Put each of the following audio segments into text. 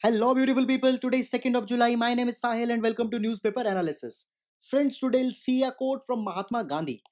Hello, beautiful people. Today is 2nd of July. My name is Sahil and welcome to Newspaper Analysis. Friends, today let will see a quote from Mahatma Gandhi.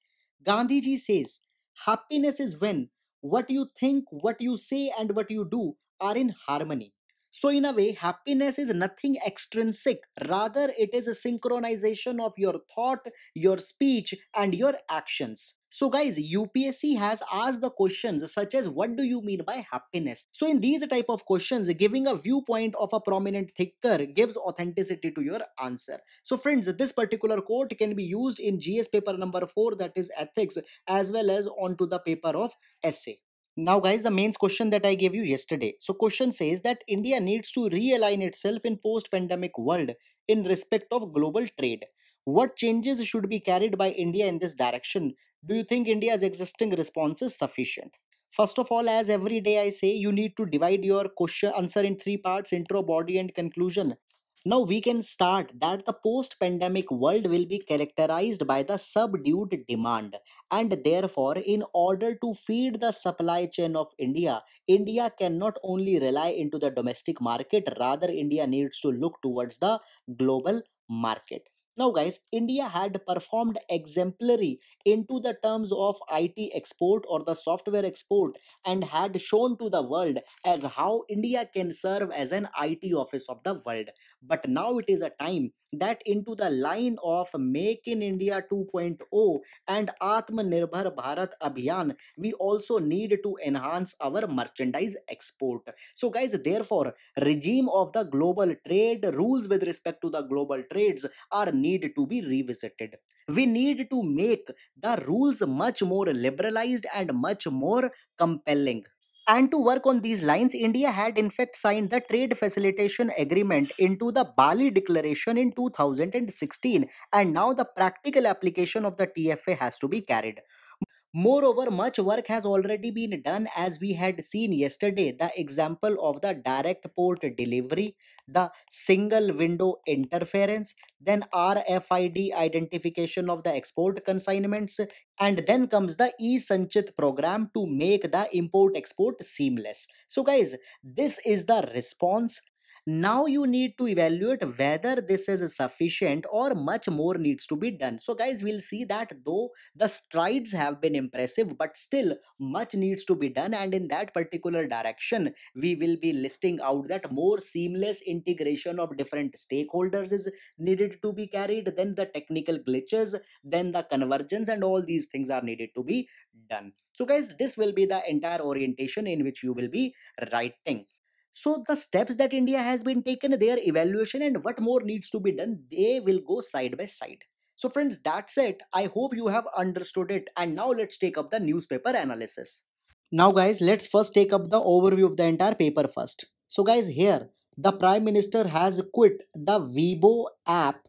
Gandhi ji says, Happiness is when what you think, what you say, and what you do are in harmony. So, in a way, happiness is nothing extrinsic, rather, it is a synchronization of your thought, your speech, and your actions. So guys, UPSC has asked the questions such as what do you mean by happiness? So in these type of questions, giving a viewpoint of a prominent thinker gives authenticity to your answer. So friends, this particular quote can be used in GS paper number 4 that is ethics as well as onto the paper of essay. Now, guys, the main question that I gave you yesterday. So, question says that India needs to realign itself in post-pandemic world in respect of global trade. What changes should be carried by India in this direction? Do you think India's existing response is sufficient? First of all, as every day I say, you need to divide your question answer in three parts: intro, body, and conclusion. Now we can start that the post pandemic world will be characterized by the subdued demand, and therefore, in order to feed the supply chain of India, India cannot only rely into the domestic market, rather, India needs to look towards the global market. Now, guys, India had performed exemplary into the terms of IT export or the software export and had shown to the world as how India can serve as an IT office of the world but now it is a time that into the line of make in india 2.0 and atmanirbhar bharat abhiyan we also need to enhance our merchandise export so guys therefore regime of the global trade rules with respect to the global trades are need to be revisited we need to make the rules much more liberalized and much more compelling and to work on these lines, India had in fact signed the Trade Facilitation Agreement into the Bali Declaration in 2016, and now the practical application of the TFA has to be carried. Moreover, much work has already been done as we had seen yesterday. The example of the direct port delivery, the single window interference, then RFID identification of the export consignments, and then comes the e-Sanchit program to make the import export seamless. So guys, this is the response now you need to evaluate whether this is sufficient or much more needs to be done so guys we'll see that though the strides have been impressive but still much needs to be done and in that particular direction we will be listing out that more seamless integration of different stakeholders is needed to be carried then the technical glitches then the convergence and all these things are needed to be done so guys this will be the entire orientation in which you will be writing so the steps that india has been taken their evaluation and what more needs to be done they will go side by side so friends that's it i hope you have understood it and now let's take up the newspaper analysis now guys let's first take up the overview of the entire paper first so guys here the prime minister has quit the weibo app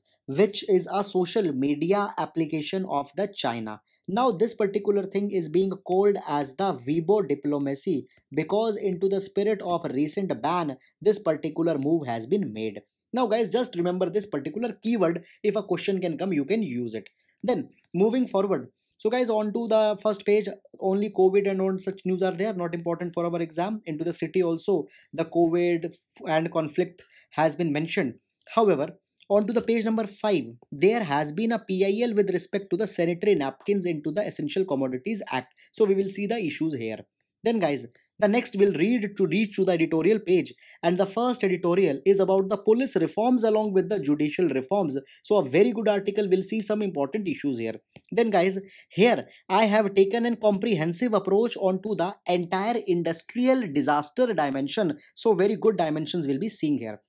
which is a social media application of the china now this particular thing is being called as the Weibo diplomacy because into the spirit of recent ban, this particular move has been made. Now guys, just remember this particular keyword. If a question can come, you can use it. Then moving forward, so guys, on to the first page, only COVID and on such news are there, not important for our exam. Into the city also, the COVID and conflict has been mentioned. However, on to the page number 5. There has been a PIL with respect to the sanitary napkins into the Essential Commodities Act. So we will see the issues here. Then guys, the next will read to reach to the editorial page and the first editorial is about the police reforms along with the judicial reforms. So a very good article will see some important issues here. Then guys, here I have taken a comprehensive approach onto the entire industrial disaster dimension. So very good dimensions will be seen here.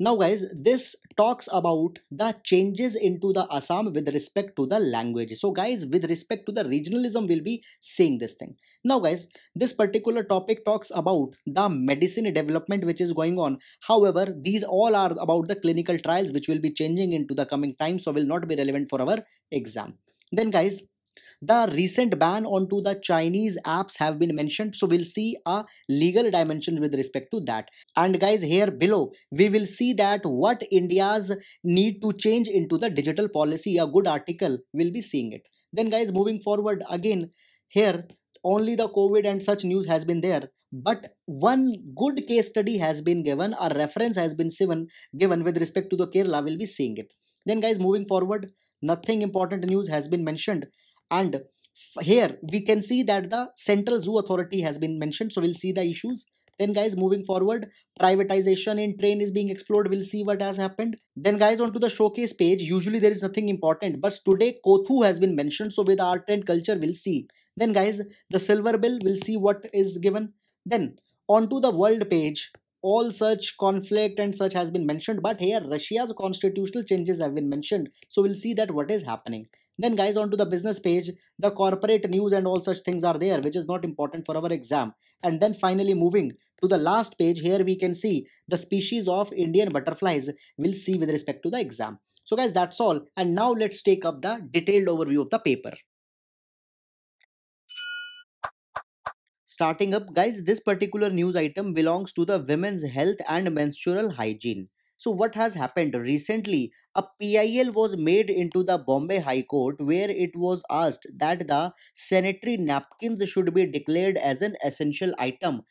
Now guys, this talks about the changes into the Assam with respect to the language. So guys, with respect to the regionalism, we'll be seeing this thing. Now guys, this particular topic talks about the medicine development which is going on. However, these all are about the clinical trials which will be changing into the coming time. So will not be relevant for our exam. Then guys, the recent ban onto the Chinese apps have been mentioned, so we'll see a legal dimension with respect to that. And guys, here below, we will see that what India's need to change into the digital policy, a good article, we'll be seeing it. Then guys, moving forward again, here only the COVID and such news has been there, but one good case study has been given, a reference has been given, given with respect to the Kerala, we'll be seeing it. Then guys, moving forward, nothing important news has been mentioned and here we can see that the central zoo authority has been mentioned so we'll see the issues then guys moving forward privatization in train is being explored we'll see what has happened then guys onto the showcase page usually there is nothing important but today kothu has been mentioned so with art and culture we'll see then guys the silver bill we'll see what is given then onto the world page all such conflict and such has been mentioned but here russia's constitutional changes have been mentioned so we'll see that what is happening then guys onto the business page, the corporate news and all such things are there which is not important for our exam. And then finally moving to the last page here we can see the species of Indian butterflies we'll see with respect to the exam. So guys that's all and now let's take up the detailed overview of the paper. Starting up guys this particular news item belongs to the women's health and menstrual hygiene. So what has happened recently? A PIL was made into the Bombay High Court where it was asked that the sanitary napkins should be declared as an essential item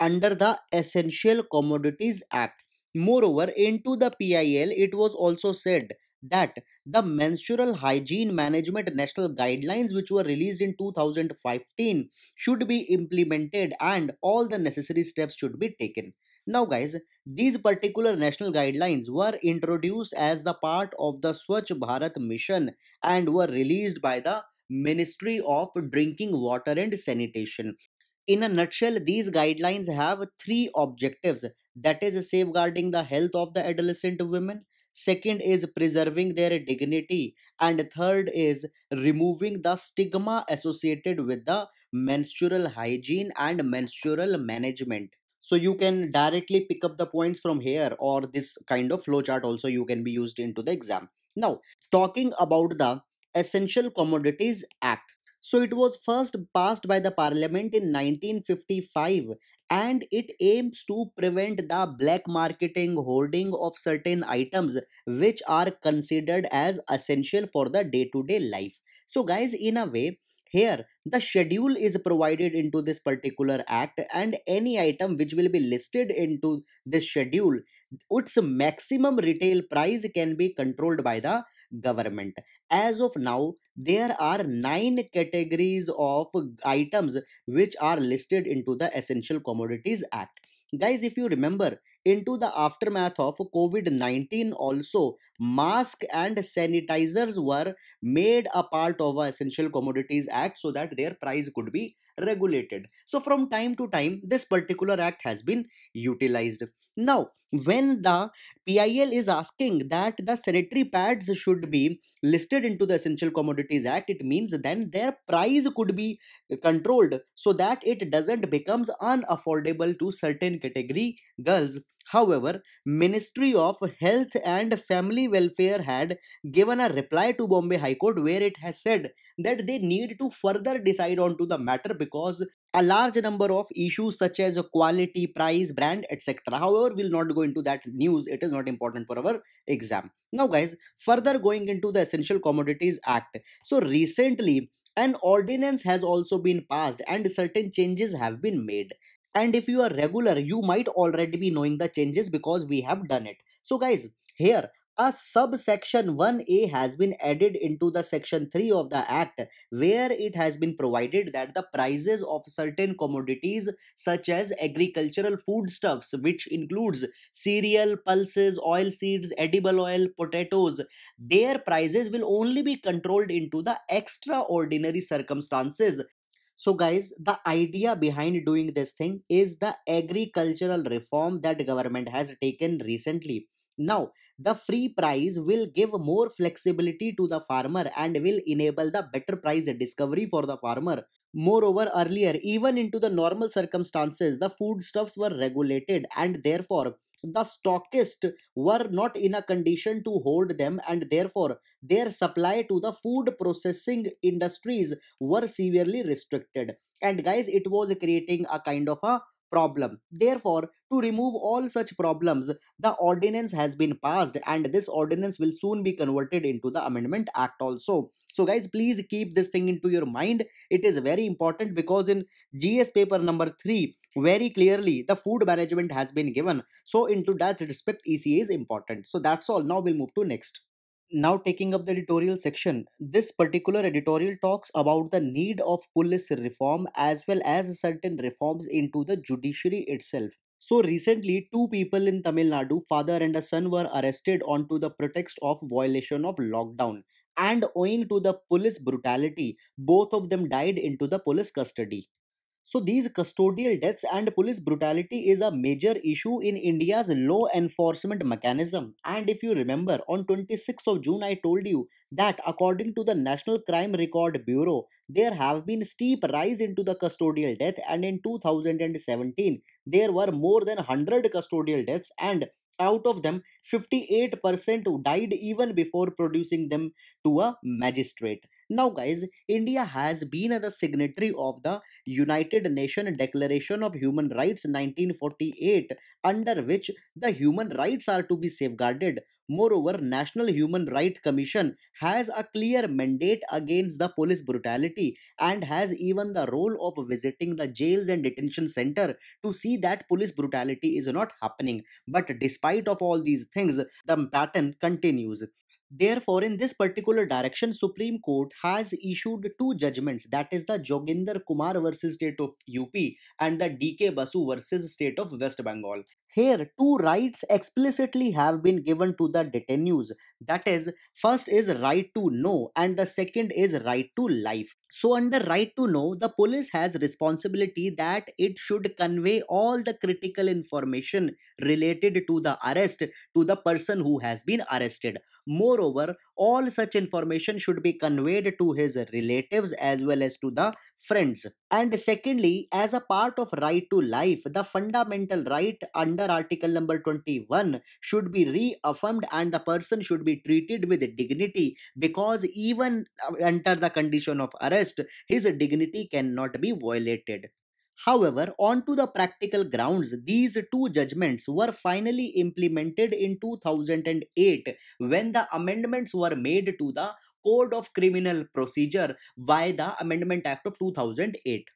under the Essential Commodities Act. Moreover, into the PIL, it was also said that the menstrual hygiene management national guidelines which were released in 2015 should be implemented and all the necessary steps should be taken now guys, these particular national guidelines were introduced as the part of the Swachh Bharat mission and were released by the Ministry of Drinking Water and Sanitation. In a nutshell, these guidelines have three objectives that is, safeguarding the health of the adolescent women, second is preserving their dignity, and third is removing the stigma associated with the menstrual hygiene and menstrual management so you can directly pick up the points from here or this kind of flowchart also you can be used into the exam now talking about the essential commodities act so it was first passed by the parliament in 1955 and it aims to prevent the black marketing hoarding of certain items which are considered as essential for the day to day life. So, guys, in a way, here, the schedule is provided into this particular act and any item which will be listed into this schedule, its maximum retail price can be controlled by the government. As of now, there are nine categories of items which are listed into the Essential Commodities Act. Guys, if you remember, into the aftermath of COVID 19, also, masks and sanitizers were made a part of the Essential Commodities Act so that their price could be regulated. So, from time to time, this particular act has been utilized. Now, when the PIL is asking that the sanitary pads should be listed into the Essential Commodities Act, it means then their price could be controlled so that it doesn't becomes unaffordable to certain category girls. However, Ministry of Health and Family Welfare had given a reply to Bombay High Court where it has said that they need to further decide onto the matter because a large number of issues such as quality, price, brand, etc. However, we'll not go into that news. It is not important for our exam. Now, guys, further going into the Essential Commodities Act. So, recently, an ordinance has also been passed and certain changes have been made. And if you are regular, you might already be knowing the changes because we have done it. So, guys, here a subsection 1A has been added into the section 3 of the Act, where it has been provided that the prices of certain commodities such as agricultural foodstuffs, which includes cereal, pulses, oil seeds, edible oil, potatoes, their prices will only be controlled into the extraordinary circumstances so, guys, the idea behind doing this thing is the agricultural reform that government has taken recently. Now, the free price will give more flexibility to the farmer and will enable the better price discovery for the farmer. Moreover, earlier, even into the normal circumstances, the foodstuffs were regulated and therefore the stockists were not in a condition to hold them and therefore their supply to the food processing industries were severely restricted and guys it was creating a kind of a problem. Therefore, to remove all such problems, the ordinance has been passed and this ordinance will soon be converted into the Amendment Act also. So guys, please keep this thing into your mind. It is very important because in GS paper number 3, very clearly the food management has been given. So into that respect, ECA is important. So that's all. Now we'll move to next now taking up the editorial section this particular editorial talks about the need of police reform as well as certain reforms into the judiciary itself so recently two people in tamil nadu father and a son were arrested onto the pretext of violation of lockdown and owing to the police brutality both of them died into the police custody so these custodial deaths and police brutality is a major issue in India's law enforcement mechanism. And if you remember, on 26th of June, I told you that according to the National Crime Record Bureau, there have been steep rise into the custodial death and in 2017, there were more than 100 custodial deaths and out of them 58% died even before producing them to a magistrate now guys india has been the signatory of the united nations declaration of human rights 1948 under which the human rights are to be safeguarded moreover national human rights commission has a clear mandate against the police brutality and has even the role of visiting the jails and detention center to see that police brutality is not happening but despite of all these things the pattern continues Therefore, in this particular direction, Supreme Court has issued two judgments that is the Joginder Kumar versus State of UP and the DK Basu versus State of West Bengal. Here, two rights explicitly have been given to the detainees. That is, first is right to know and the second is right to life. So under right to know, the police has responsibility that it should convey all the critical information related to the arrest to the person who has been arrested. Moreover, all such information should be conveyed to his relatives as well as to the friends. And secondly, as a part of right to life, the fundamental right under Article number 21 should be reaffirmed and the person should be treated with dignity because even under the condition of arrest, his dignity cannot be violated. However, onto the practical grounds, these two judgments were finally implemented in 2008 when the amendments were made to the Code of Criminal Procedure by the Amendment Act of 2008.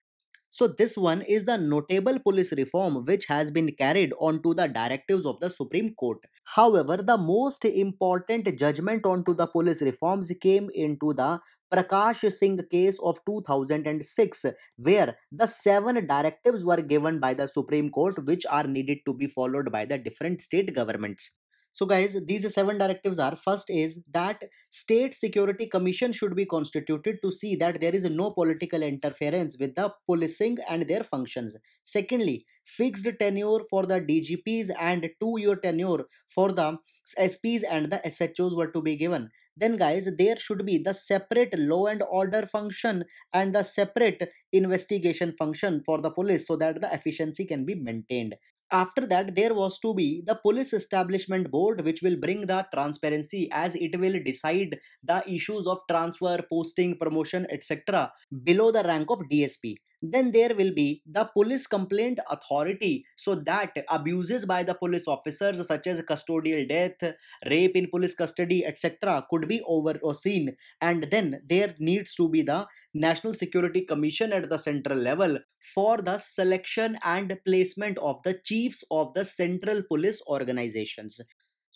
So, this one is the notable police reform which has been carried onto the directives of the Supreme Court. However, the most important judgment onto the police reforms came into the Prakash Singh case of 2006, where the seven directives were given by the Supreme Court, which are needed to be followed by the different state governments. So, guys, these seven directives are first is that State Security Commission should be constituted to see that there is no political interference with the policing and their functions. Secondly, fixed tenure for the DGPs and two year tenure for the SPs and the SHOs were to be given then guys there should be the separate law and order function and the separate investigation function for the police so that the efficiency can be maintained after that there was to be the police establishment board which will bring the transparency as it will decide the issues of transfer posting promotion etc below the rank of dsp then there will be the police complaint authority so that abuses by the police officers such as custodial death rape in police custody etc could be overseen and then there needs to be the national security commission at the central level for the selection and placement of the chiefs of the central police organizations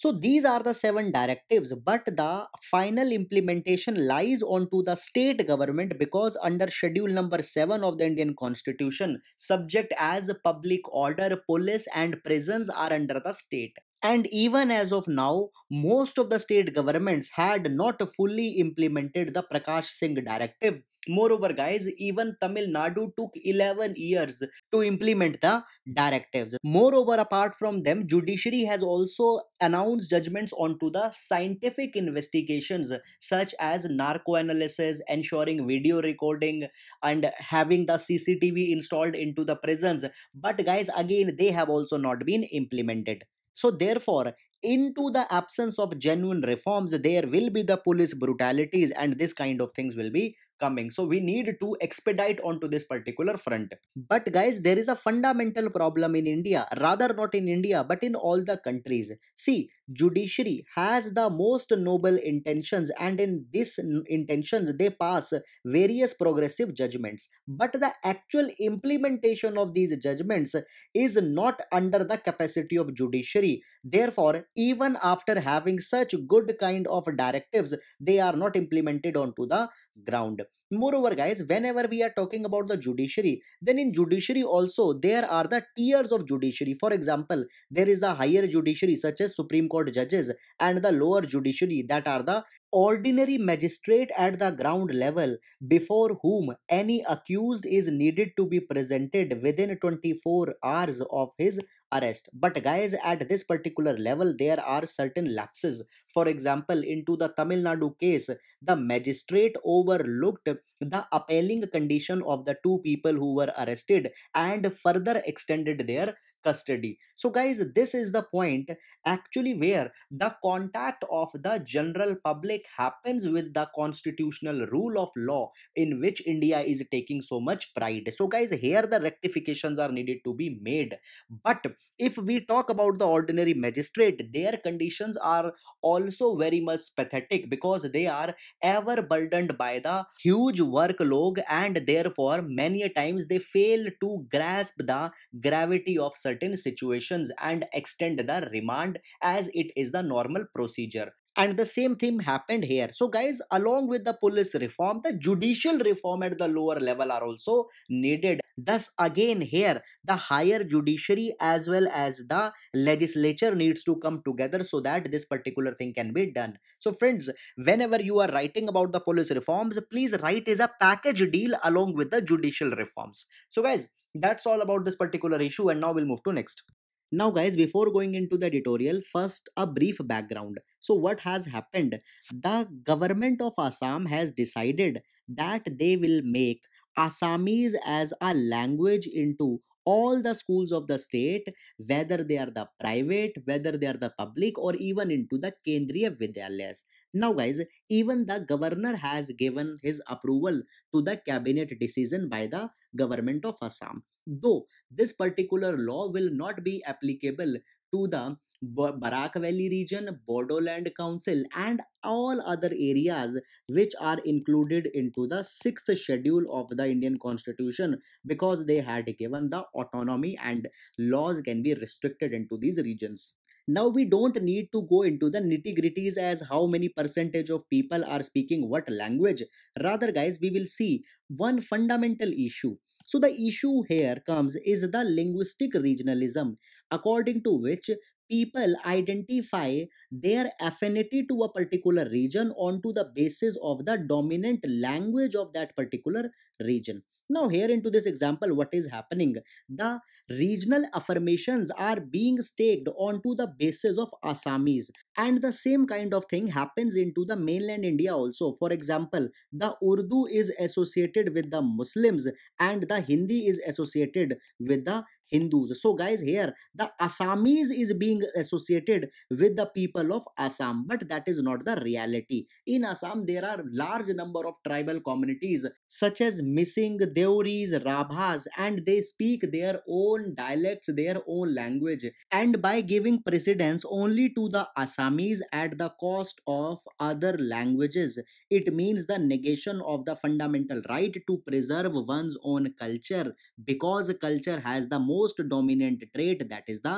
so these are the seven directives, but the final implementation lies onto the state government because under schedule number 7 of the Indian constitution, subject as public order, police and prisons are under the state. And even as of now, most of the state governments had not fully implemented the Prakash Singh directive Moreover, guys, even Tamil Nadu took 11 years to implement the directives. Moreover, apart from them, judiciary has also announced judgments onto the scientific investigations such as narco analysis, ensuring video recording, and having the CCTV installed into the prisons. But guys, again, they have also not been implemented. So therefore, into the absence of genuine reforms, there will be the police brutalities and this kind of things will be coming so we need to expedite onto this particular front but guys there is a fundamental problem in india rather not in india but in all the countries see judiciary has the most noble intentions and in these intentions they pass various progressive judgments but the actual implementation of these judgments is not under the capacity of judiciary therefore even after having such good kind of directives they are not implemented onto the ground moreover guys whenever we are talking about the judiciary then in judiciary also there are the tiers of judiciary for example there is the higher judiciary such as supreme court judges and the lower judiciary that are the ordinary magistrate at the ground level before whom any accused is needed to be presented within 24 hours of his arrest but guys at this particular level there are certain lapses for example into the tamil nadu case the magistrate overlooked the appalling condition of the two people who were arrested and further extended their custody. So, guys, this is the point actually where the contact of the general public happens with the constitutional rule of law in which India is taking so much pride. So, guys, here the rectifications are needed to be made. But if we talk about the ordinary magistrate their conditions are also very much pathetic because they are ever burdened by the huge workload and therefore many times they fail to grasp the gravity of certain situations and extend the remand as it is the normal procedure and the same thing happened here so guys along with the police reform the judicial reform at the lower level are also needed Thus, again, here the higher judiciary as well as the legislature needs to come together so that this particular thing can be done. So, friends, whenever you are writing about the police reforms, please write as a package deal along with the judicial reforms. So, guys, that's all about this particular issue, and now we'll move to next. Now, guys, before going into the editorial, first a brief background. So, what has happened? The government of Assam has decided that they will make Assamese as a language into all the schools of the state, whether they are the private, whether they are the public, or even into the Kendriya Vidyalayas. Now, guys, even the governor has given his approval to the cabinet decision by the government of Assam. Though this particular law will not be applicable to the Barak Valley region, Borderland Council and all other areas which are included into the sixth schedule of the Indian constitution because they had given the autonomy and laws can be restricted into these regions now we don't need to go into the nitty gritties as how many percentage of people are speaking what language rather guys we will see one fundamental issue so the issue here comes is the linguistic regionalism according to which people identify their affinity to a particular region onto the basis of the dominant language of that particular region now here into this example what is happening the regional affirmations are being staked onto the basis of assamese and the same kind of thing happens into the mainland india also for example the urdu is associated with the muslims and the hindi is associated with the Hindus. So, guys, here the Assamese is being associated with the people of Assam, but that is not the reality. In Assam, there are large number of tribal communities such as Missing, Deoris, Rabhas, and they speak their own dialects, their own language, and by giving precedence only to the Assamese at the cost of other languages, it means the negation of the fundamental right to preserve one's own culture because culture has the most most dominant trait that is the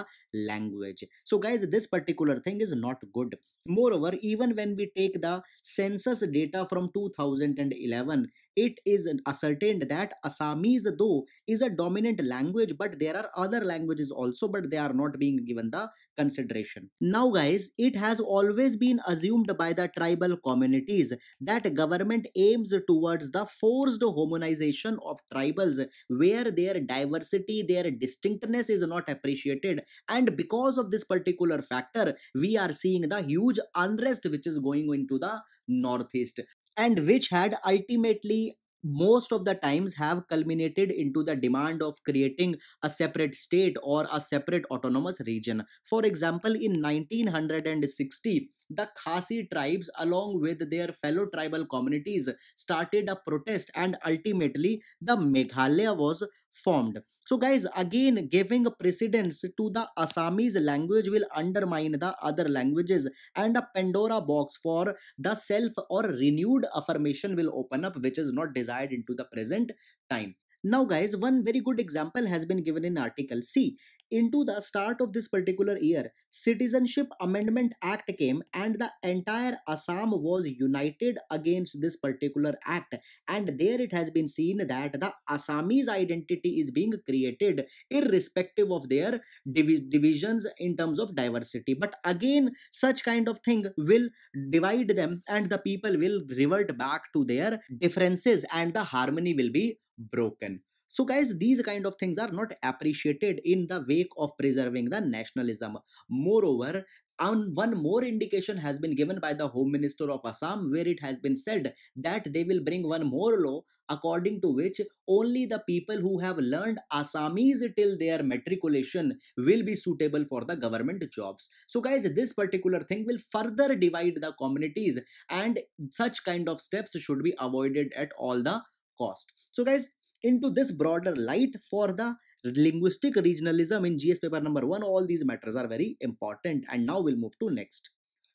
language. So guys this particular thing is not good. Moreover even when we take the census data from 2011 it is ascertained that Assamese though is a dominant language but there are other languages also but they are not being given the consideration. Now guys it has always been assumed by the tribal communities that government aims towards the forced homonization of tribals where their diversity their distinctness is not appreciated and because of this particular factor we are seeing the huge unrest which is going into the northeast and which had ultimately most of the times have culminated into the demand of creating a separate state or a separate autonomous region. For example, in 1960, the Khasi tribes, along with their fellow tribal communities, started a protest, and ultimately, the Meghalaya was formed. So guys, again giving precedence to the Assamese language will undermine the other languages and a Pandora box for the self or renewed affirmation will open up which is not desired into the present time. Now guys, one very good example has been given in article C into the start of this particular year citizenship amendment act came and the entire assam was united against this particular act and there it has been seen that the assamese identity is being created irrespective of their div divisions in terms of diversity but again such kind of thing will divide them and the people will revert back to their differences and the harmony will be broken so, guys, these kind of things are not appreciated in the wake of preserving the nationalism. Moreover, and one more indication has been given by the Home Minister of Assam, where it has been said that they will bring one more law according to which only the people who have learned Assamese till their matriculation will be suitable for the government jobs. So, guys, this particular thing will further divide the communities, and such kind of steps should be avoided at all the cost. So, guys, into this broader light for the linguistic regionalism in GS paper number 1 all these matters are very important and now we'll move to next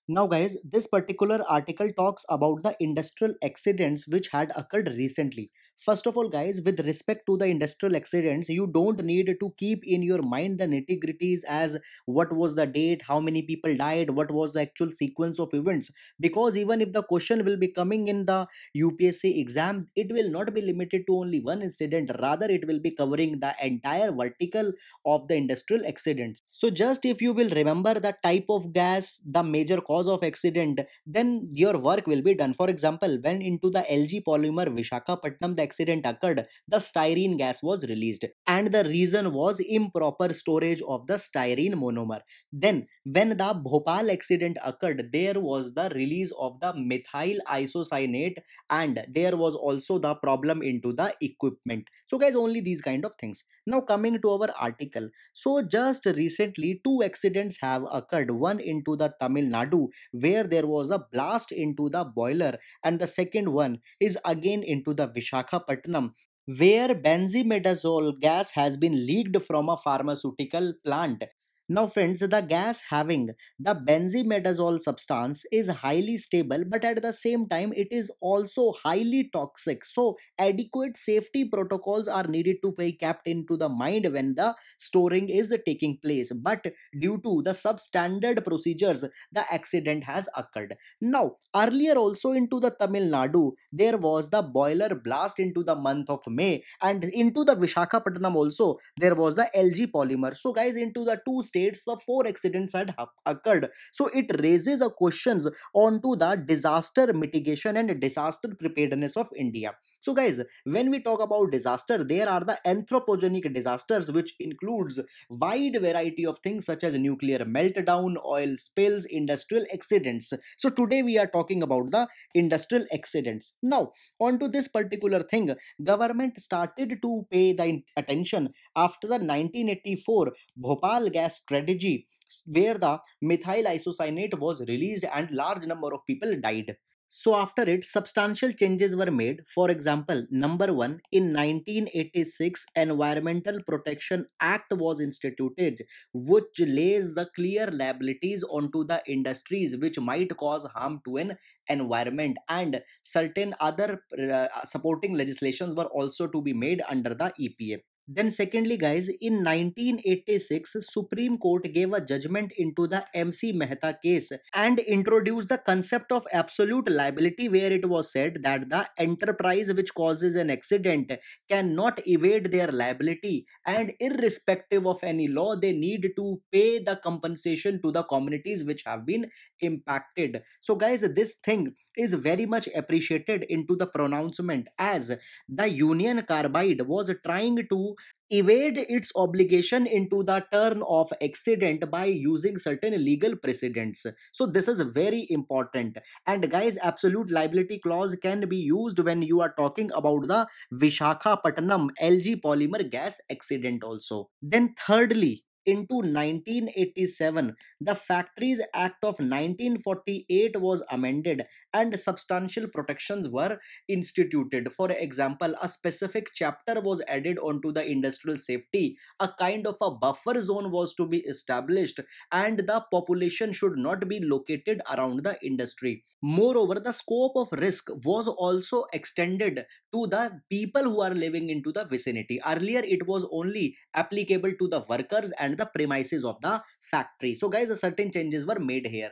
now guys this particular article talks about the industrial accidents which had occurred recently first of all guys with respect to the industrial accidents you don't need to keep in your mind the nitty gritties as what was the date how many people died what was the actual sequence of events because even if the question will be coming in the upsc exam it will not be limited to only one incident rather it will be covering the entire vertical of the industrial accidents so just if you will remember the type of gas the major cause of accident then your work will be done for example when into the lg polymer Vishakapatnam, the accident occurred, the styrene gas was released, and the reason was improper storage of the styrene monomer. Then, when the Bhopal accident occurred, there was the release of the methyl isocyanate, and there was also the problem into the equipment. So, guys, only these kind of things. Now, coming to our article. So, just recently, two accidents have occurred one into the Tamil Nadu, where there was a blast into the boiler, and the second one is again into the Vishakha. Visakhapatnam, where benzimidazole gas has been leaked from a pharmaceutical plant now friends, the gas having the benzimidazole substance is highly stable but at the same time it is also highly toxic. So adequate safety protocols are needed to be kept into the mind when the storing is taking place. But due to the substandard procedures, the accident has occurred. Now earlier also into the Tamil Nadu, there was the boiler blast into the month of May and into the Vishakhapatnam also there was the LG polymer. So guys into the two states the four accidents had occurred. So it raises a questions onto the disaster mitigation and disaster preparedness of India. So guys, when we talk about disaster, there are the anthropogenic disasters which includes wide variety of things such as nuclear meltdown, oil spills, industrial accidents. So today we are talking about the industrial accidents. Now onto this particular thing, government started to pay the attention after the 1984 Bhopal gas strategy where the methyl isocyanate was released and large number of people died. So after it, substantial changes were made. For example, number one, in 1986, Environmental Protection Act was instituted, which lays the clear liabilities onto the industries which might cause harm to an environment and certain other uh, supporting legislations were also to be made under the EPA. Then secondly guys, in 1986, Supreme Court gave a judgment into the MC Mehta case and introduced the concept of absolute liability where it was said that the enterprise which causes an accident cannot evade their liability and irrespective of any law, they need to pay the compensation to the communities which have been impacted. So guys, this thing is very much appreciated into the pronouncement as the Union Carbide was trying to to evade its obligation into the turn of accident by using certain legal precedents so this is very important and guys absolute liability clause can be used when you are talking about the Patnam lg polymer gas accident also then thirdly into 1987 the factories act of 1948 was amended and substantial protections were instituted. For example, a specific chapter was added onto the industrial safety, a kind of a buffer zone was to be established, and the population should not be located around the industry. Moreover, the scope of risk was also extended to the people who are living into the vicinity. Earlier, it was only applicable to the workers and the premises of the factory. So guys, certain changes were made here.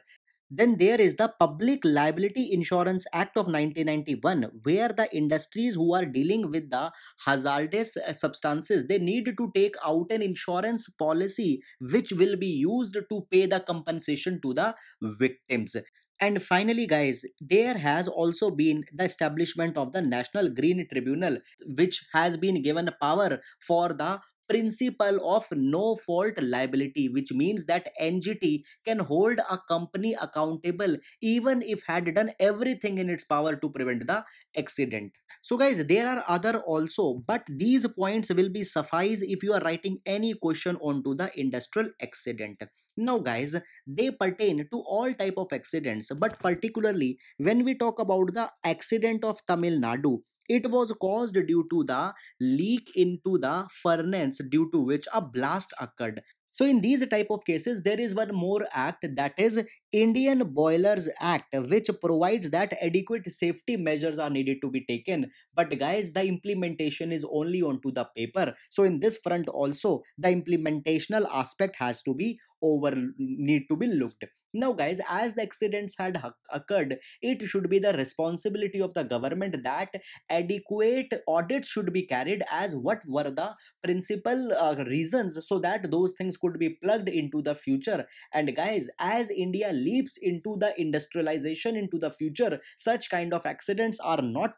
Then there is the Public Liability Insurance Act of 1991, where the industries who are dealing with the hazardous uh, substances they need to take out an insurance policy which will be used to pay the compensation to the victims. And finally, guys, there has also been the establishment of the National Green Tribunal, which has been given power for the principle of no fault liability, which means that NGT can hold a company accountable even if had done everything in its power to prevent the accident. So guys, there are other also, but these points will be suffice if you are writing any question onto the industrial accident now guys they pertain to all type of accidents but particularly when we talk about the accident of tamil nadu it was caused due to the leak into the furnace due to which a blast occurred. So in these type of cases, there is one more act that is Indian Boilers Act, which provides that adequate safety measures are needed to be taken. But guys, the implementation is only onto the paper. So in this front also, the implementational aspect has to be over need to be looked now guys as the accidents had occurred it should be the responsibility of the government that adequate audits should be carried as what were the principal uh, reasons so that those things could be plugged into the future and guys as india leaps into the industrialization into the future such kind of accidents are not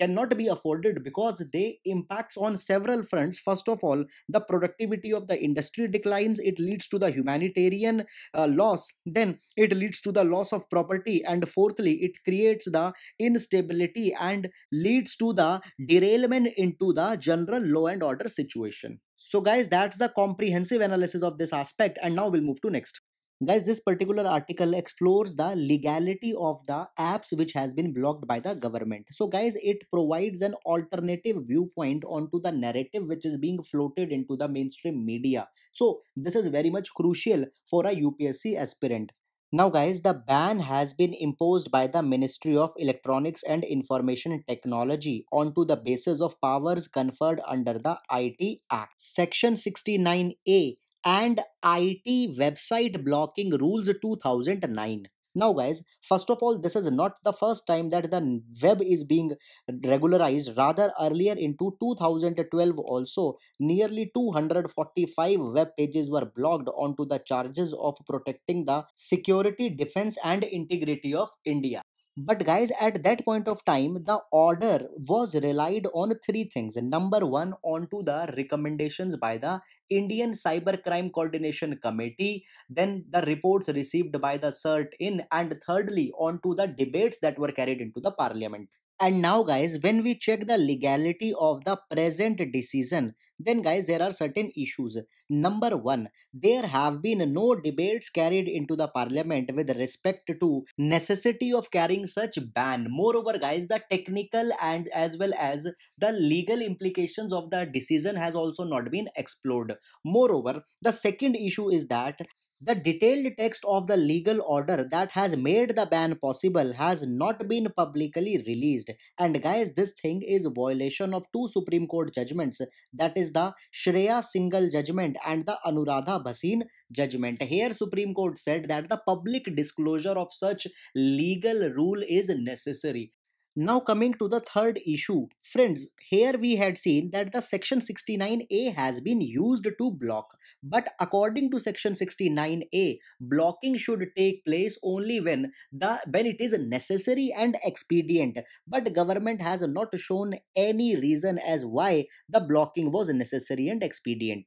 cannot be afforded because they impacts on several fronts first of all the productivity of the industry declines it leads to the humanitarian uh, loss then it leads to the loss of property and fourthly it creates the instability and leads to the derailment into the general law and order situation so guys that's the comprehensive analysis of this aspect and now we'll move to next Guys, this particular article explores the legality of the apps which has been blocked by the government. So guys, it provides an alternative viewpoint onto the narrative which is being floated into the mainstream media. So this is very much crucial for a UPSC aspirant. Now guys, the ban has been imposed by the Ministry of Electronics and Information Technology onto the basis of powers conferred under the IT Act. Section 69A and IT website blocking rules 2009. Now, guys, first of all, this is not the first time that the web is being regularized. Rather, earlier into 2012 also, nearly 245 web pages were blocked onto the charges of protecting the security, defense and integrity of India. But guys, at that point of time, the order was relied on three things. Number one, onto the recommendations by the Indian Cyber Crime Coordination Committee, then the reports received by the CERT in, and thirdly, onto the debates that were carried into the parliament. And now, guys, when we check the legality of the present decision, then, guys, there are certain issues. Number one, there have been no debates carried into the parliament with respect to necessity of carrying such ban. Moreover, guys, the technical and as well as the legal implications of the decision has also not been explored. Moreover, the second issue is that the detailed text of the legal order that has made the ban possible has not been publicly released. And guys, this thing is violation of two Supreme Court judgments. That is the Shreya Single judgment and the Anuradha Basin judgment. Here, Supreme Court said that the public disclosure of such legal rule is necessary. Now coming to the third issue. Friends, here we had seen that the section 69A has been used to block. But according to section 69A, blocking should take place only when the when it is necessary and expedient. But government has not shown any reason as why the blocking was necessary and expedient.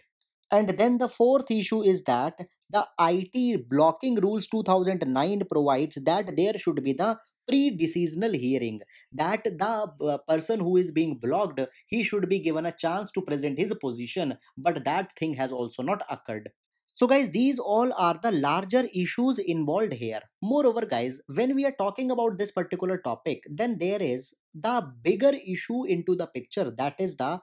And then the fourth issue is that the IT blocking rules 2009 provides that there should be the pre-decisional hearing that the uh, person who is being blocked he should be given a chance to present his position but that thing has also not occurred so guys these all are the larger issues involved here moreover guys when we are talking about this particular topic then there is the bigger issue into the picture that is the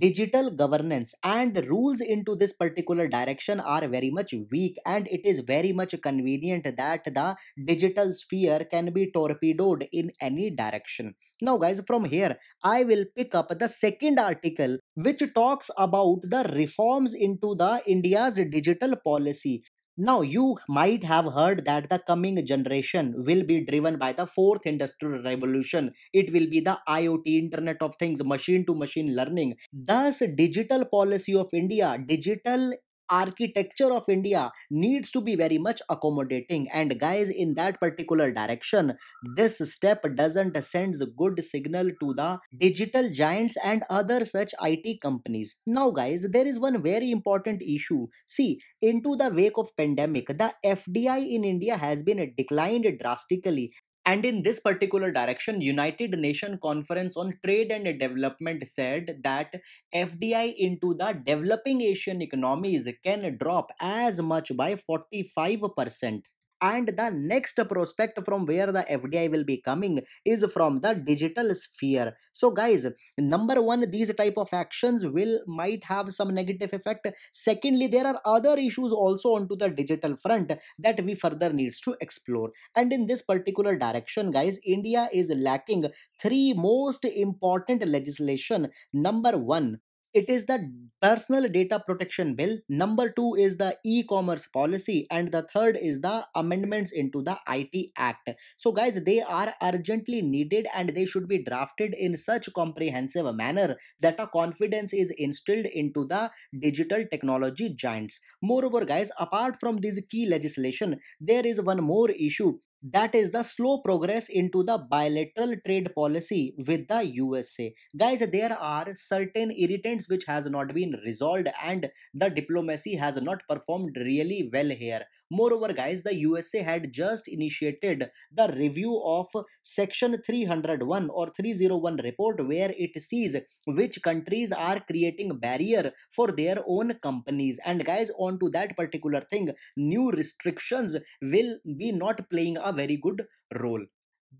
digital governance and rules into this particular direction are very much weak and it is very much convenient that the digital sphere can be torpedoed in any direction now guys from here i will pick up the second article which talks about the reforms into the india's digital policy now, you might have heard that the coming generation will be driven by the fourth industrial revolution. It will be the IoT, Internet of Things, machine to machine learning. Thus, digital policy of India, digital architecture of india needs to be very much accommodating and guys in that particular direction this step doesn't sends good signal to the digital giants and other such it companies now guys there is one very important issue see into the wake of pandemic the fdi in india has been declined drastically and in this particular direction, United Nations Conference on Trade and Development said that FDI into the developing Asian economies can drop as much by 45% and the next prospect from where the fdi will be coming is from the digital sphere so guys number one these type of actions will might have some negative effect secondly there are other issues also onto the digital front that we further needs to explore and in this particular direction guys india is lacking three most important legislation number one it is the personal data protection bill number 2 is the e-commerce policy and the third is the amendments into the IT act so guys they are urgently needed and they should be drafted in such comprehensive manner that a confidence is instilled into the digital technology giants moreover guys apart from these key legislation there is one more issue that is the slow progress into the bilateral trade policy with the USA. Guys, there are certain irritants which has not been resolved and the diplomacy has not performed really well here. Moreover, guys, the USA had just initiated the review of Section 301 or 301 report where it sees which countries are creating barrier for their own companies. And guys, on to that particular thing, new restrictions will be not playing a very good role.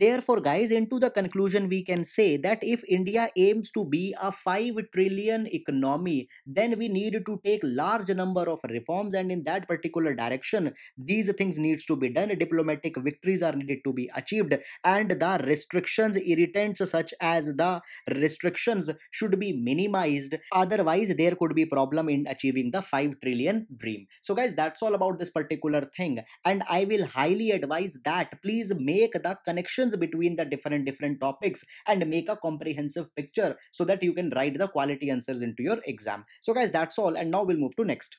Therefore, guys, into the conclusion, we can say that if India aims to be a 5 trillion economy, then we need to take large number of reforms and in that particular direction, these things needs to be done. Diplomatic victories are needed to be achieved and the restrictions, irritants such as the restrictions should be minimized. Otherwise, there could be problem in achieving the 5 trillion dream. So guys, that's all about this particular thing and I will highly advise that please make the connection connections between the different different topics and make a comprehensive picture so that you can write the quality answers into your exam so guys that's all and now we'll move to next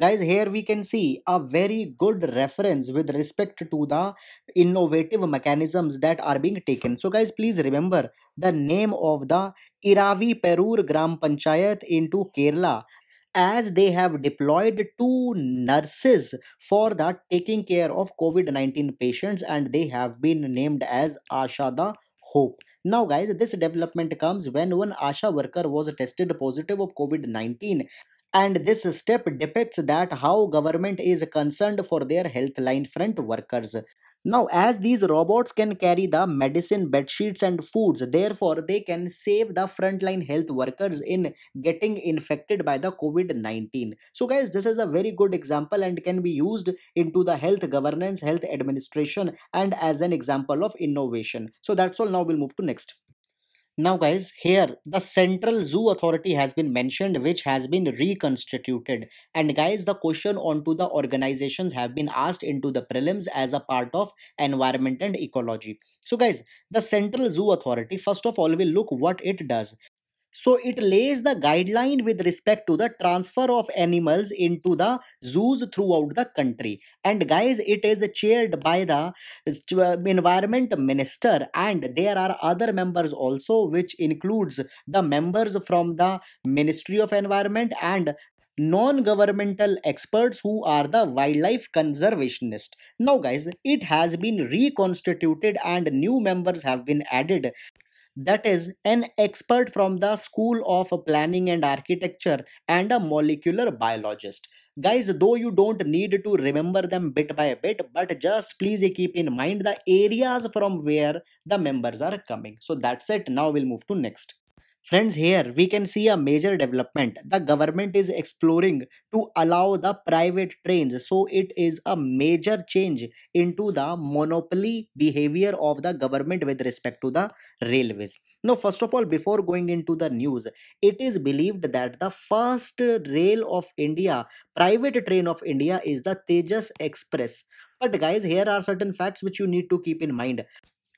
guys here we can see a very good reference with respect to the innovative mechanisms that are being taken so guys please remember the name of the iravi perur gram panchayat into kerala as they have deployed two nurses for that taking care of COVID 19 patients and they have been named as Asha the Hope. Now, guys, this development comes when one Asha worker was tested positive of COVID 19 and this step depicts that how government is concerned for their health line front workers now, as these robots can carry the medicine, bed sheets, and foods, therefore, they can save the frontline health workers in getting infected by the COVID 19. So, guys, this is a very good example and can be used into the health governance, health administration, and as an example of innovation. So, that's all. Now, we'll move to next. Now, guys, here the Central Zoo Authority has been mentioned, which has been reconstituted. And, guys, the question onto the organizations have been asked into the prelims as a part of environment and ecology. So, guys, the Central Zoo Authority, first of all, will look what it does. So it lays the guideline with respect to the transfer of animals into the zoos throughout the country. And guys, it is chaired by the uh, environment minister and there are other members also which includes the members from the Ministry of Environment and non-governmental experts who are the wildlife conservationists. Now guys, it has been reconstituted and new members have been added that is, an expert from the School of Planning and Architecture and a molecular biologist. Guys, though you don't need to remember them bit by bit, but just please keep in mind the areas from where the members are coming. So that's it. Now we'll move to next. Friends, here we can see a major development. The government is exploring to allow the private trains. So it is a major change into the monopoly behavior of the government with respect to the railways. Now, first of all, before going into the news, it is believed that the first rail of India, private train of India, is the Tejas Express. But guys, here are certain facts which you need to keep in mind.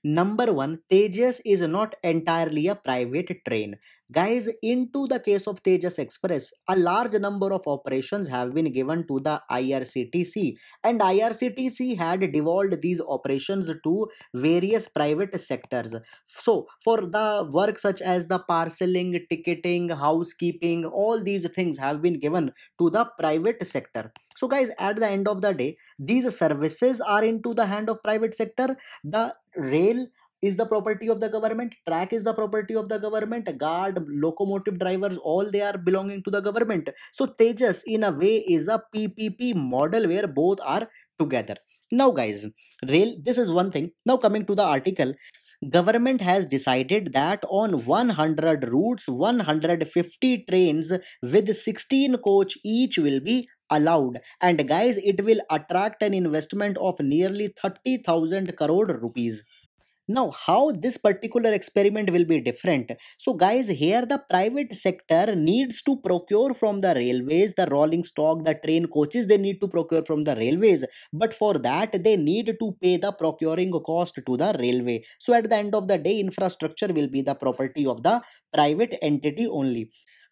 Number one, Tejas is not entirely a private train. Guys, into the case of Tejas Express, a large number of operations have been given to the IRCTC and IRCTC had devolved these operations to various private sectors. So, for the work such as the parceling, ticketing, housekeeping, all these things have been given to the private sector. So guys, at the end of the day, these services are into the hand of private sector. The rail is the property of the government track is the property of the government guard locomotive drivers all they are belonging to the government so tejas in a way is a ppp model where both are together now guys rail this is one thing now coming to the article government has decided that on 100 routes 150 trains with 16 coach each will be allowed and guys it will attract an investment of nearly 30000 crore rupees now how this particular experiment will be different so guys here the private sector needs to procure from the railways the rolling stock the train coaches they need to procure from the railways but for that they need to pay the procuring cost to the railway so at the end of the day infrastructure will be the property of the private entity only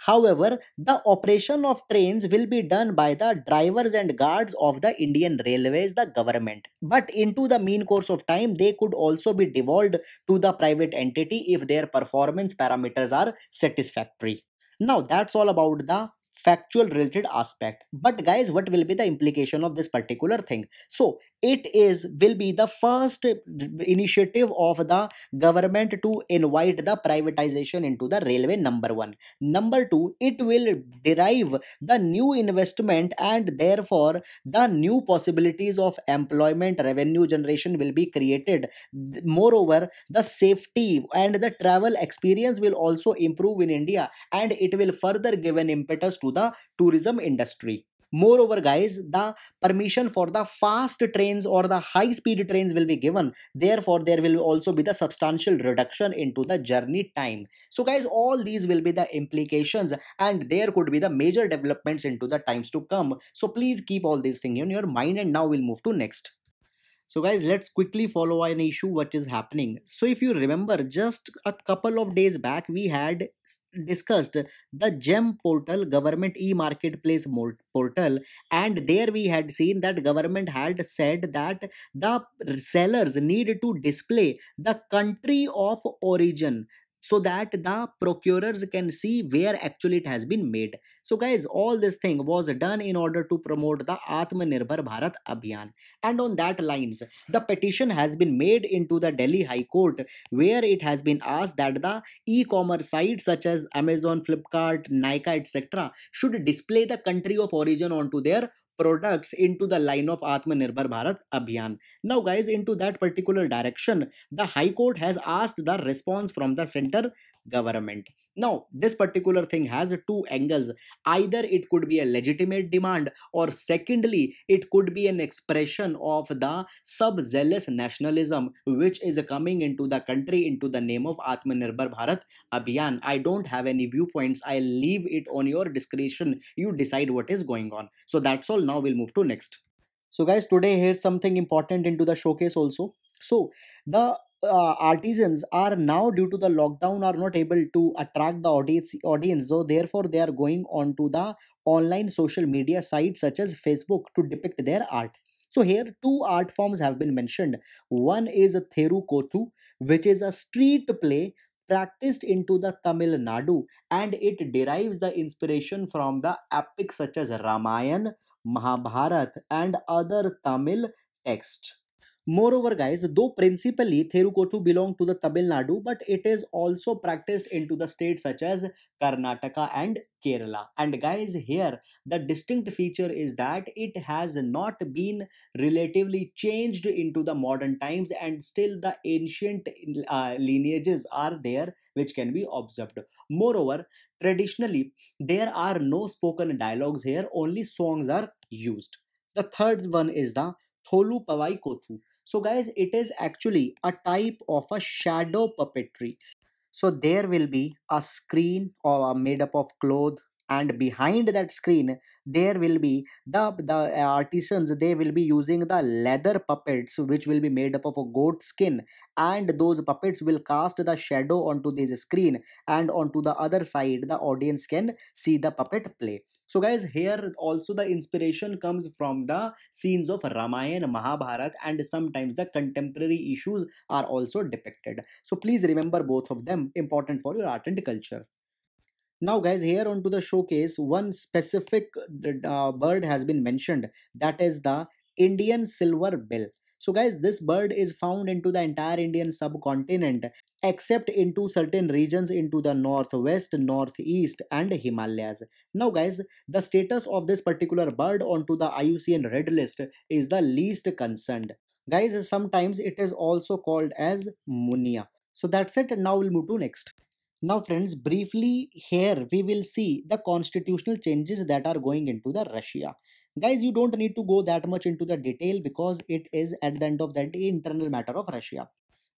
However, the operation of trains will be done by the drivers and guards of the Indian Railways, the government. But into the mean course of time, they could also be devolved to the private entity if their performance parameters are satisfactory. Now, that's all about the factual related aspect but guys what will be the implication of this particular thing so it is will be the first initiative of the government to invite the privatization into the railway number 1 number 2 it will derive the new investment and therefore the new possibilities of employment revenue generation will be created moreover the safety and the travel experience will also improve in india and it will further give an impetus to the tourism industry. Moreover, guys, the permission for the fast trains or the high speed trains will be given. Therefore, there will also be the substantial reduction into the journey time. So, guys, all these will be the implications, and there could be the major developments into the times to come. So, please keep all these things in your mind, and now we'll move to next. So guys, let's quickly follow an issue what is happening. So if you remember, just a couple of days back, we had discussed the GEM portal, Government e-Marketplace portal, and there we had seen that government had said that the sellers need to display the country of origin so that the procurers can see where actually it has been made so guys all this thing was done in order to promote the atmanirbhar bharat abhiyan and on that lines the petition has been made into the delhi high court where it has been asked that the e-commerce sites such as amazon flipkart Nike, etc should display the country of origin onto their products into the line of Atmanirbhar Bharat Abhiyan. Now guys, into that particular direction, the High Court has asked the response from the center government. Now, this particular thing has two angles. Either it could be a legitimate demand or secondly, it could be an expression of the sub-zealous nationalism which is coming into the country into the name of Atmanirbhar Bharat Abhiyan. I don't have any viewpoints. I leave it on your discretion. You decide what is going on. So that's all. Now we'll move to next. So guys, today here's something important into the showcase also. So the uh, artisans are now due to the lockdown are not able to attract the audience audience so therefore they are going onto the online social media sites such as facebook to depict their art so here two art forms have been mentioned one is theru kothu which is a street play practiced into the tamil nadu and it derives the inspiration from the epics such as ramayana mahabharat and other tamil texts Moreover, guys, though principally Therukottu belong to the Tamil Nadu, but it is also practiced into the states such as Karnataka and Kerala. And guys, here the distinct feature is that it has not been relatively changed into the modern times, and still the ancient uh, lineages are there which can be observed. Moreover, traditionally there are no spoken dialogues here, only songs are used. The third one is the Tholu Pawai Kothu. So, guys, it is actually a type of a shadow puppetry. So, there will be a screen or made up of cloth and behind that screen there will be the the artisans they will be using the leather puppets which will be made up of a goat skin and those puppets will cast the shadow onto this screen and onto the other side the audience can see the puppet play so guys, here also the inspiration comes from the scenes of Ramayana, Mahabharata and sometimes the contemporary issues are also depicted. So please remember both of them, important for your art and culture. Now guys, here onto the showcase, one specific uh, bird has been mentioned, that is the Indian silver bill. So guys, this bird is found into the entire Indian subcontinent except into certain regions into the northwest, northeast and Himalayas. Now guys, the status of this particular bird onto the IUCN red list is the least concerned. Guys, sometimes it is also called as Munia. So that's it. Now we'll move to next. Now friends, briefly here we will see the constitutional changes that are going into the Russia. Guys, you don't need to go that much into the detail because it is at the end of that internal matter of Russia.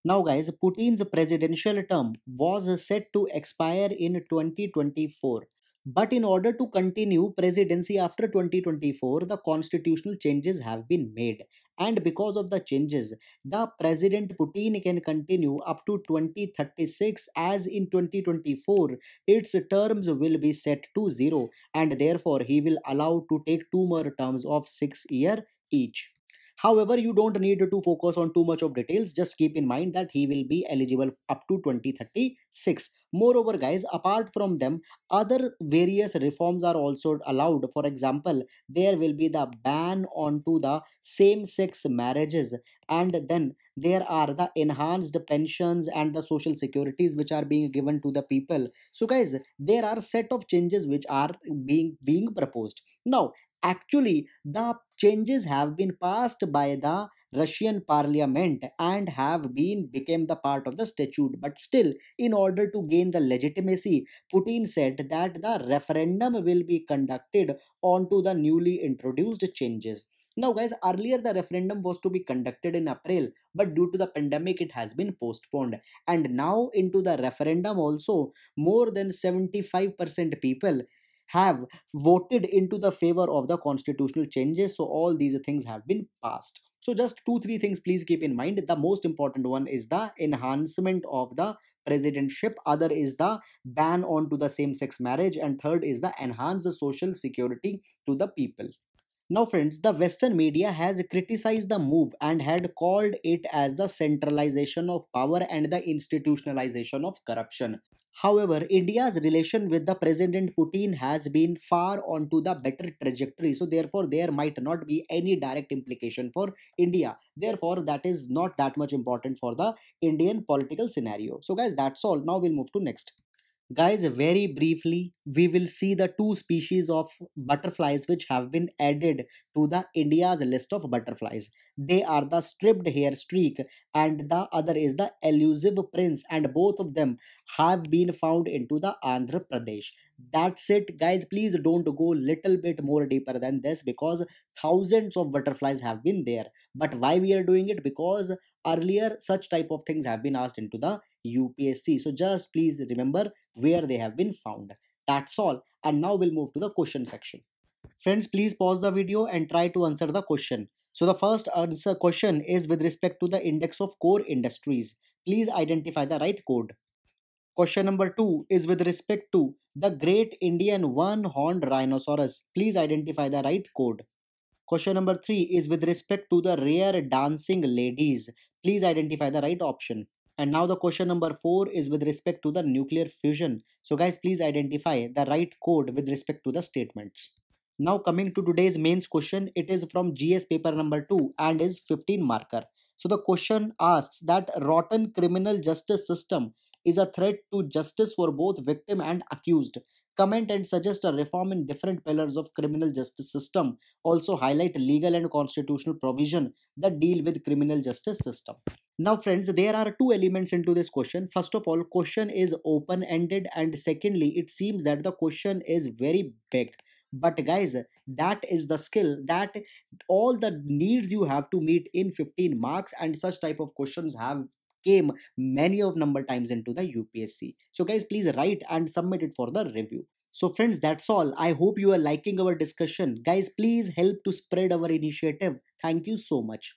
Now, guys, Putin's presidential term was set to expire in 2024. But in order to continue presidency after 2024, the constitutional changes have been made. And because of the changes, the President Putin can continue up to 2036, as in 2024, its terms will be set to zero, and therefore he will allow to take two more terms of six year each. However, you don't need to focus on too much of details. Just keep in mind that he will be eligible up to 2036. Moreover, guys, apart from them, other various reforms are also allowed. For example, there will be the ban onto the same-sex marriages and then there are the enhanced pensions and the social securities which are being given to the people so guys there are set of changes which are being being proposed now Actually, the changes have been passed by the Russian parliament and have been became the part of the statute. But still, in order to gain the legitimacy, Putin said that the referendum will be conducted onto the newly introduced changes. Now, guys, earlier the referendum was to be conducted in April, but due to the pandemic, it has been postponed. And now, into the referendum, also, more than 75% people have voted into the favor of the constitutional changes so all these things have been passed so just two three things please keep in mind the most important one is the enhancement of the presidentship other is the ban on to the same sex marriage and third is the enhance the social security to the people now friends the western media has criticized the move and had called it as the centralization of power and the institutionalization of corruption However, India's relation with the President Putin has been far onto the better trajectory. So, therefore, there might not be any direct implication for India. Therefore, that is not that much important for the Indian political scenario. So, guys, that's all. Now we'll move to next. Guys, very briefly, we will see the two species of butterflies which have been added to the India's list of butterflies. They are the stripped hair streak and the other is the elusive prince and both of them have been found into the Andhra Pradesh. That's it guys, please don't go little bit more deeper than this because thousands of butterflies have been there. But why we are doing it? Because earlier such type of things have been asked into the upsc so just please remember where they have been found that's all and now we'll move to the question section friends please pause the video and try to answer the question so the first answer question is with respect to the index of core industries please identify the right code question number 2 is with respect to the great indian one horned rhinoceros please identify the right code Question number three is with respect to the rare dancing ladies. Please identify the right option. And now the question number 4 is with respect to the nuclear fusion. So guys, please identify the right code with respect to the statements. Now coming to today's mains question, it is from GS paper number 2 and is 15 marker. So the question asks that rotten criminal justice system is a threat to justice for both victim and accused comment and suggest a reform in different pillars of criminal justice system also highlight legal and constitutional provision that deal with criminal justice system now friends there are two elements into this question first of all question is open ended and secondly it seems that the question is very big but guys that is the skill that all the needs you have to meet in 15 marks and such type of questions have came many of number times into the UPSC. So guys, please write and submit it for the review. So friends, that's all. I hope you are liking our discussion. Guys, please help to spread our initiative. Thank you so much.